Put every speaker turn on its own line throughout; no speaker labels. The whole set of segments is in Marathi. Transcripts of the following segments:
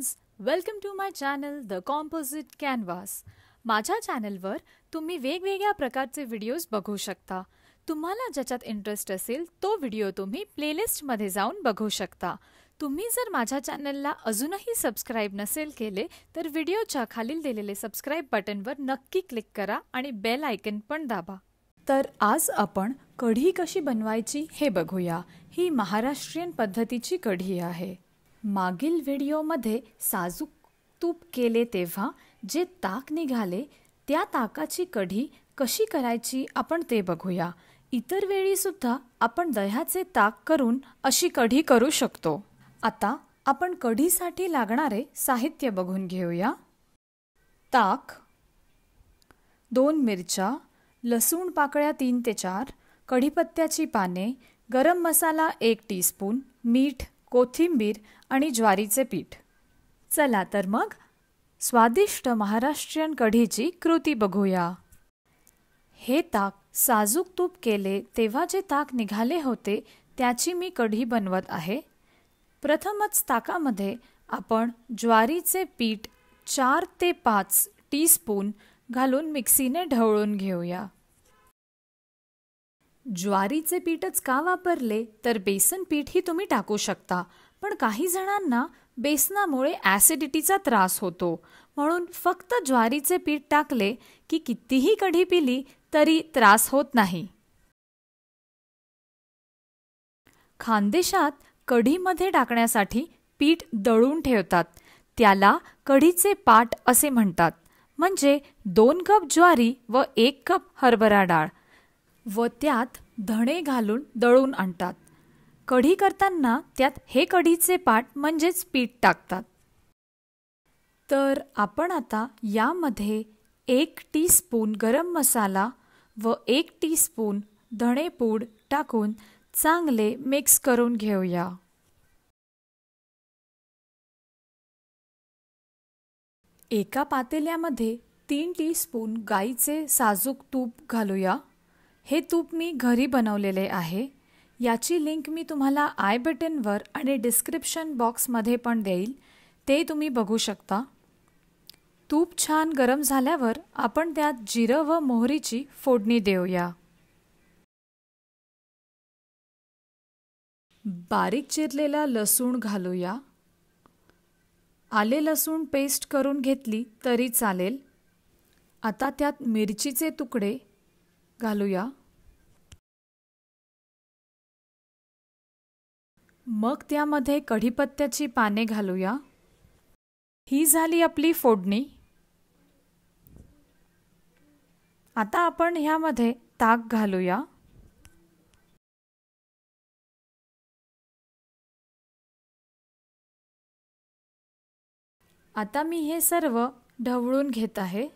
friends welcome to my channel the composite canvas माझ्या चॅनलवर तुम्ही वेगवेगळ्या प्रकारचे व्हिडिओज बघू शकता तुम्हाला ज्याच्यात इंटरेस्ट असेल तो व्हिडिओ तुम्ही प्लेलिस्टमध्ये जाऊन बघू शकता तुम्ही जर माझ्या चॅनलला अजूनही सबस्क्राईब नसेल केले तर व्हिडिओच्या खालील दिलेले सबस्क्राईब बटनवर नक्की क्लिक करा आणि बेल आयकन पण दाबा तर आज आपण कढी कशी बनवायची हे बघूया ही महाराष्ट्रीयन पद्धतीची कढी आहे मागील व्हिडिओमध्ये साजूक तूप केले तेव्हा जे ताक निघाले त्या ताकाची कढी कशी करायची आपण ते बघूया इतर वेळीसुद्धा आपण दह्याचे ताक करून अशी कढी करू शकतो आता आपण कढीसाठी लागणारे साहित्य बघून घेऊया ताक दोन मिरच्या लसूण पाकळ्या तीन ते चार कढीपत्त्याची पाने गरम मसाला एक टीस्पून मीठ कोथिंबीर आणि ज्वारीचे पीठ चला तर मग स्वादिष्ट महाराष्ट्रीयन कढीची कृती बघूया हे ताक साजूक तूप केले तेव्हा जे ताक निघाले होते त्याची मी कढी बनवत आहे प्रथमच ताकामध्ये आपण ज्वारीचे पीठ चार ते पाच स्पून घालून मिक्सीने ढवळून घेऊया ज्वारीचे पीठच का वापरले तर बेसन पीठही तुम्ही टाकू शकता पण काही जणांना बेसनामुळे ॲसिडिटीचा त्रास होतो म्हणून फक्त ज्वारीचे पीठ टाकले की कितीही कढी पिली तरी त्रास होत नाही खानदेशात कढीमध्ये टाकण्यासाठी पीठ दळून ठेवतात त्याला कढीचे पाट असे म्हणतात म्हणजे दोन कप ज्वारी व एक कप हरभरा डाळ व त्यात धणे घालून दळून आणतात कढी करताना त्यात हे कढीचे पाट म्हणजेच पीठ टाकतात तर आपण आता यामध्ये एक स्पून गरम मसाला व एक टीस्पून पूड टाकून चांगले मिक्स करून घेऊया एका पातेल्यामध्ये तीन टीस्पून गाईचे साजूक तूप घालूया हे तूप मी घरी बनवलेले आहे याची लिंक मी तुम्हाला आय बटनवर आणि डिस्क्रिप्शन बॉक्समध्ये पण देईल ते तुम्ही बघू शकता तूप छान गरम झाल्यावर आपण त्यात जिरं व मोहरीची फोडणी देऊया बारीक चिरलेला लसूण घालूया आले लसूण पेस्ट करून घेतली तरी चालेल आता त्यात मिरचीचे तुकडे घालूया मग त्यामध्ये कढीपत्त्याची पाने घालूया ही झाली आपली फोडणी आता आपण ह्यामध्ये ताक घालूया आता मी हे सर्व ढवळून घेत आहे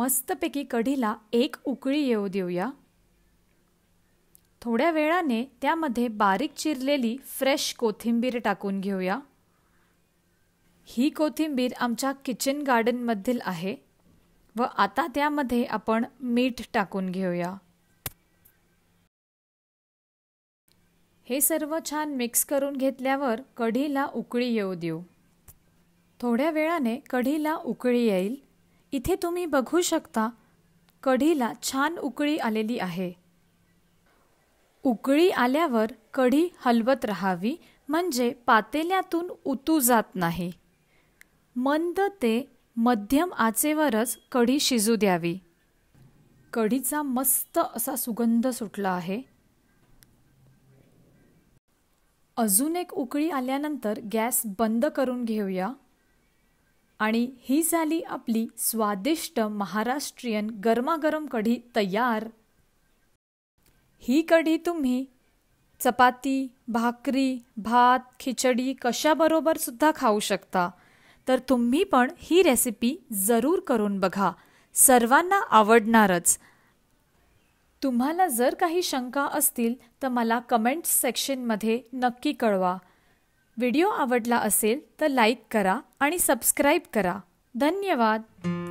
मस्तपैकी कढीला एक उकळी येऊ देऊया थोड्या वेळाने त्यामध्ये बारीक चिरलेली फ्रेश कोथिंबीर टाकून घेऊया ही कोथिंबीर आमच्या किचन गार्डनमधील आहे व आता त्यामध्ये आपण मीठ टाकून घेऊया हे सर्व छान मिक्स करून घेतल्यावर कढीला उकळी येऊ देऊ थोड्या वेळाने कढीला उकळी येईल इथे तुम्ही बघू शकता कढीला छान उकळी आलेली आहे उकळी आल्यावर कढी हलवत राहावी म्हणजे पातेल्यातून उतू जात नाही मंद ते मध्यम आचेवरच कढी शिजू द्यावी कढीचा मस्त असा सुगंध सुटला आहे अजून एक उकळी आल्यानंतर गॅस बंद करून घेऊया आणि ही झाली आपली स्वादिष्ट महाराष्ट्रीयन गरमागरम कढी तयार ही कढी तुम्ही चपाती भाकरी भात खिचडी कशाबरोबर सुद्धा खाऊ शकता तर तुम्ही पण ही रेसिपी जरूर करून बघा सर्वांना आवडणारच तुम्हाला जर काही शंका असतील तर मला कमेंट्स सेक्शनमध्ये नक्की कळवा व्हिडिओ आवडला असेल तर लाईक करा आणि सबस्क्राईब करा धन्यवाद